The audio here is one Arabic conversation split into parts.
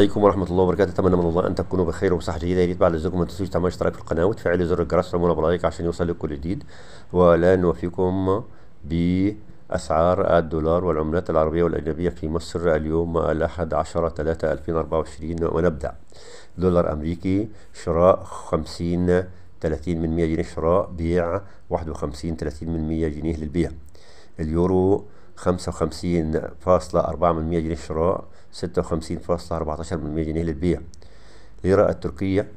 عليكم ورحمة الله وبركاته أتمنى من الله أن تكونوا بخير وبصحة جيدة يا ريت بعد إذنكم ما تنسوش تعملوا اشتراك في القناة وتفعيل زر الجرس وتعملوا بلايك عشان يوصل كل جديد ولا نوفيكم بأسعار الدولار والعملات العربية والأجنبية في مصر اليوم الأحد عشر ثلاثة ألفين أربعة وعشرين ونبدأ دولار أمريكي شراء خمسين ثلاثين من مية جنيه شراء بيع واحد وخمسين ثلاثين من مية جنيه للبيع اليورو 55.4% جنيه للشراء 56.14 جنيه للبيع ليرة التركية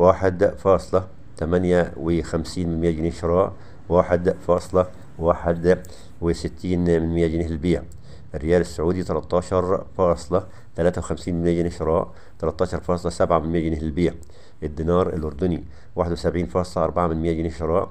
1.58% جنيه شراء 1.61% جنيه للبيع الريال السعودي 13.53% جنيه شراء 13.7% جنيه للبيع الدينار الأردني 71.4% جنيه شراء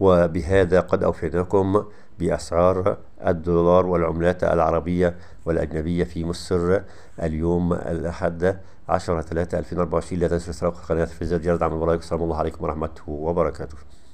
وبهذا قد أوفيناكم بأسعار الدولار والعملات العربية والأجنبية في مصر اليوم الأحد 10 3 2024 لا تنسوا الاشتراك في القناة في الزر جرد عمل الملائكة السلام الله عليكم ورحمته وبركاته